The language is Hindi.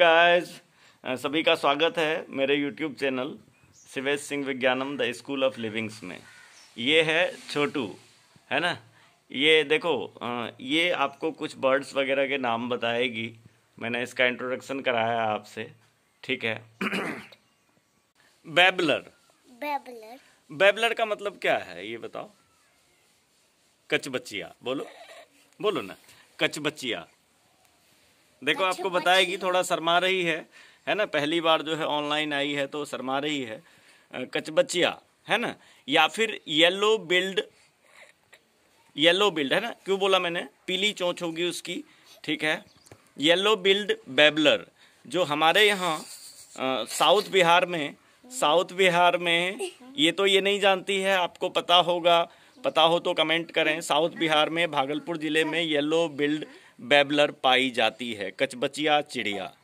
गाइस सभी का स्वागत है मेरे यूट्यूब चैनल शिवेश सिंह विज्ञानम द स्कूल ऑफ लिविंग्स में ये है छोटू है ना ये देखो ये आपको कुछ बर्ड्स वगैरह के नाम बताएगी मैंने इसका इंट्रोडक्शन कराया आपसे ठीक है बेबलर बेबलर बेबलर का मतलब क्या है ये बताओ कचबचिया बोलो बोलो ना कचबचिया देखो अच्छा, आपको बताएगी अच्छा। थोड़ा शर्मा रही है है ना पहली बार जो है ऑनलाइन आई है तो शर्मा रही है कचबचिया है ना या फिर येलो बिल्ड येलो बिल्ड है ना क्यों बोला मैंने पीली चोंच होगी उसकी ठीक है येलो बिल्ड बेबलर जो हमारे यहाँ साउथ बिहार में साउथ बिहार में ये तो ये नहीं जानती है आपको पता होगा पता हो तो कमेंट करें साउथ बिहार में भागलपुर ज़िले में येलो बिल्ड बैबलर पाई जाती है कचबचिया चिड़िया